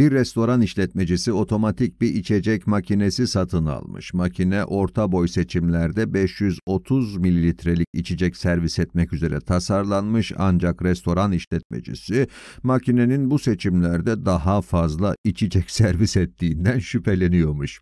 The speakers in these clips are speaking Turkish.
Bir restoran işletmecisi otomatik bir içecek makinesi satın almış. Makine orta boy seçimlerde 530 mililitrelik içecek servis etmek üzere tasarlanmış ancak restoran işletmecisi makinenin bu seçimlerde daha fazla içecek servis ettiğinden şüpheleniyormuş.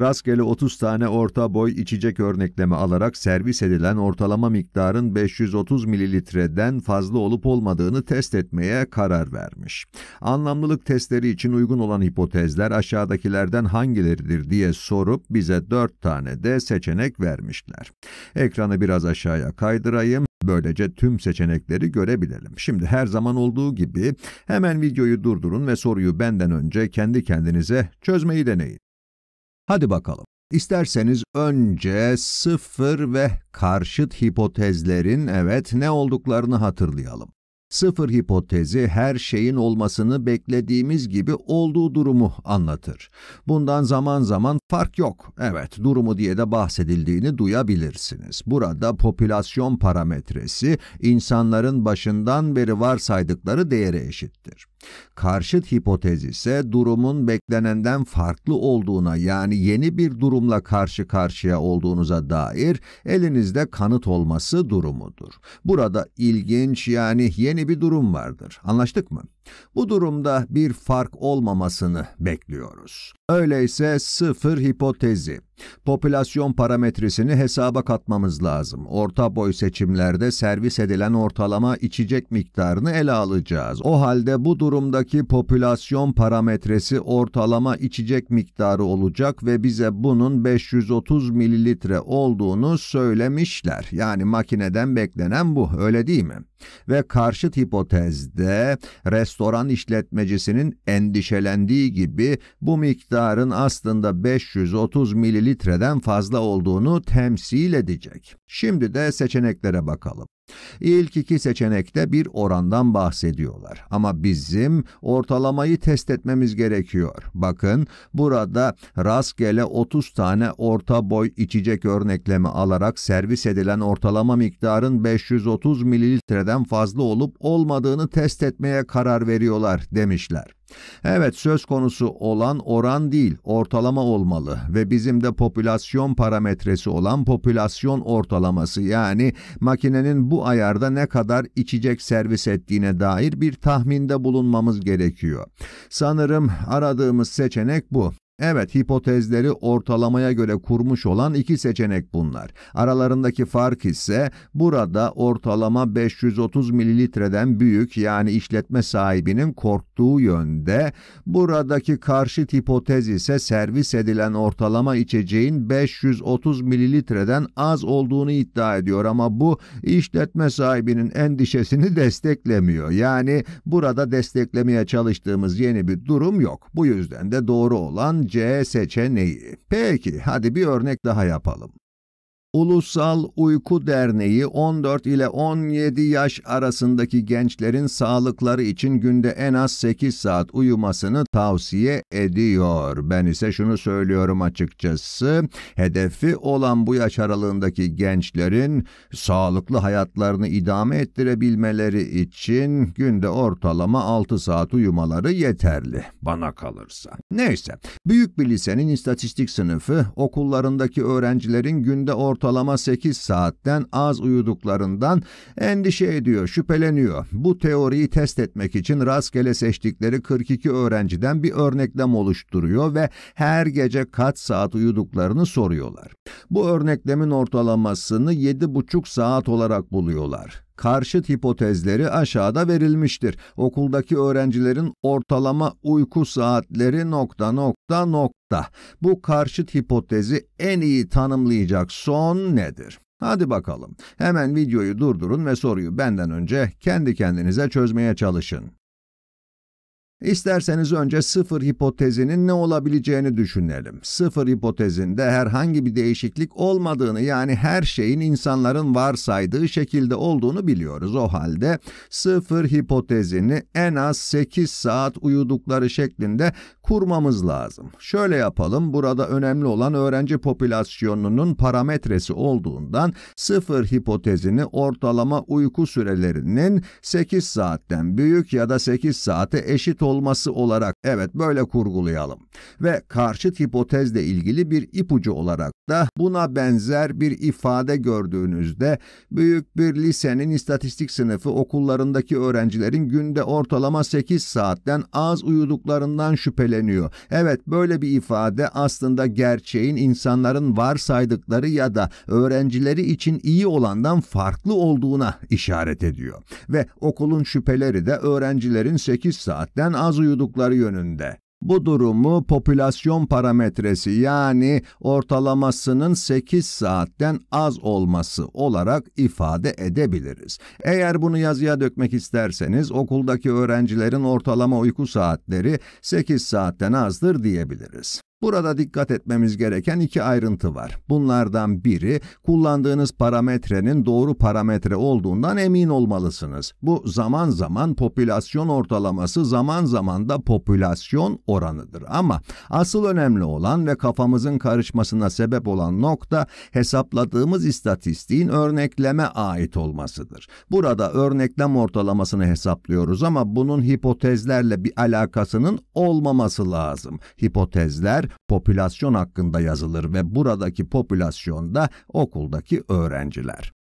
Rastgele 30 tane orta boy içecek örnekleme alarak servis edilen ortalama miktarın 530 mililitreden fazla olup olmadığını test etmeye karar vermiş. Anlamlılık testleri için için uygun olan hipotezler aşağıdakilerden hangileridir diye sorup bize 4 tane de seçenek vermişler. Ekranı biraz aşağıya kaydırayım. Böylece tüm seçenekleri görebilelim. Şimdi her zaman olduğu gibi hemen videoyu durdurun ve soruyu benden önce kendi kendinize çözmeyi deneyin. Hadi bakalım. İsterseniz önce sıfır ve karşıt hipotezlerin evet ne olduklarını hatırlayalım. Sıfır hipotezi her şeyin olmasını beklediğimiz gibi olduğu durumu anlatır. Bundan zaman zaman fark yok. Evet, durumu diye de bahsedildiğini duyabilirsiniz. Burada popülasyon parametresi insanların başından beri varsaydıkları değere eşittir. Karşıt hipotez ise durumun beklenenden farklı olduğuna yani yeni bir durumla karşı karşıya olduğunuza dair elinizde kanıt olması durumudur. Burada ilginç yani yeni bir durum vardır. Anlaştık mı? Bu durumda bir fark olmamasını bekliyoruz. Öyleyse sıfır hipotezi. Popülasyon parametresini hesaba katmamız lazım. Orta boy seçimlerde servis edilen ortalama içecek miktarını ele alacağız. O halde bu durumdaki popülasyon parametresi ortalama içecek miktarı olacak ve bize bunun 530 mililitre olduğunu söylemişler. Yani makineden beklenen bu, öyle değil mi? Ve karşıt hipotezde restoran restoran işletmecisinin endişelendiği gibi bu miktarın aslında 530 mililitreden fazla olduğunu temsil edecek. Şimdi de seçeneklere bakalım. İlk iki seçenekte bir orandan bahsediyorlar. Ama bizim ortalamayı test etmemiz gerekiyor. Bakın burada rastgele 30 tane orta boy içecek örneklemi alarak servis edilen ortalama miktarın 530 mililitreden fazla olup olmadığını test etmeye karar veriyorlar demişler. Evet söz konusu olan oran değil, ortalama olmalı ve bizim de popülasyon parametresi olan popülasyon ortalaması yani makinenin bu ayarda ne kadar içecek servis ettiğine dair bir tahminde bulunmamız gerekiyor. Sanırım aradığımız seçenek bu. Evet, hipotezleri ortalamaya göre kurmuş olan iki seçenek bunlar. Aralarındaki fark ise burada ortalama 530 mililitreden büyük yani işletme sahibinin korktuğu yönde, buradaki karşıt hipotez ise servis edilen ortalama içeceğin 530 mililitreden az olduğunu iddia ediyor ama bu işletme sahibinin endişesini desteklemiyor. Yani burada desteklemeye çalıştığımız yeni bir durum yok. Bu yüzden de doğru olan C seçeneği. Peki hadi bir örnek daha yapalım. Ulusal Uyku Derneği 14 ile 17 yaş arasındaki gençlerin sağlıkları için günde en az 8 saat uyumasını tavsiye ediyor. Ben ise şunu söylüyorum açıkçası, hedefi olan bu yaş aralığındaki gençlerin sağlıklı hayatlarını idame ettirebilmeleri için günde ortalama 6 saat uyumaları yeterli bana kalırsa. Neyse, büyük bir lisenin istatistik sınıfı okullarındaki öğrencilerin günde ortalama ortalama 8 saatten az uyuduklarından endişe ediyor, şüpheleniyor. Bu teoriyi test etmek için rastgele seçtikleri 42 öğrenciden bir örneklem oluşturuyor ve her gece kaç saat uyuduklarını soruyorlar. Bu örneklemin ortalamasını 7,5 saat olarak buluyorlar karşıt hipotezleri aşağıda verilmiştir. Okuldaki öğrencilerin ortalama uyku saatleri nokta nokta nokta. Bu karşıt hipotezi en iyi tanımlayacak son nedir? Hadi bakalım. Hemen videoyu durdurun ve soruyu benden önce kendi kendinize çözmeye çalışın. İsterseniz önce sıfır hipotezinin ne olabileceğini düşünelim. Sıfır hipotezinde herhangi bir değişiklik olmadığını yani her şeyin insanların varsaydığı şekilde olduğunu biliyoruz. O halde sıfır hipotezini en az 8 saat uyudukları şeklinde kurmamız lazım. Şöyle yapalım, burada önemli olan öğrenci popülasyonunun parametresi olduğundan sıfır hipotezini ortalama uyku sürelerinin 8 saatten büyük ya da 8 saate eşit olması olarak evet böyle kurgulayalım ve karşıt hipotezle ilgili bir ipucu olarak da buna benzer bir ifade gördüğünüzde büyük bir lisenin istatistik sınıfı okullarındaki öğrencilerin günde ortalama 8 saatten az uyuduklarından şüpheleniyor. Evet böyle bir ifade aslında gerçeğin insanların varsaydıkları ya da öğrencileri için iyi olandan farklı olduğuna işaret ediyor ve okulun şüpheleri de öğrencilerin 8 saatten az uyudukları yönünde. Bu durumu popülasyon parametresi yani ortalamasının 8 saatten az olması olarak ifade edebiliriz. Eğer bunu yazıya dökmek isterseniz okuldaki öğrencilerin ortalama uyku saatleri 8 saatten azdır diyebiliriz. Burada dikkat etmemiz gereken iki ayrıntı var. Bunlardan biri, kullandığınız parametrenin doğru parametre olduğundan emin olmalısınız. Bu zaman zaman popülasyon ortalaması, zaman zaman da popülasyon oranıdır. Ama asıl önemli olan ve kafamızın karışmasına sebep olan nokta, hesapladığımız istatistiğin örnekleme ait olmasıdır. Burada örneklem ortalamasını hesaplıyoruz ama bunun hipotezlerle bir alakasının olmaması lazım. Hipotezler, popülasyon hakkında yazılır ve buradaki popülasyon da okuldaki öğrenciler.